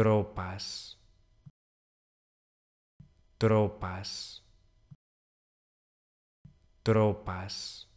tropas, tropas, tropas.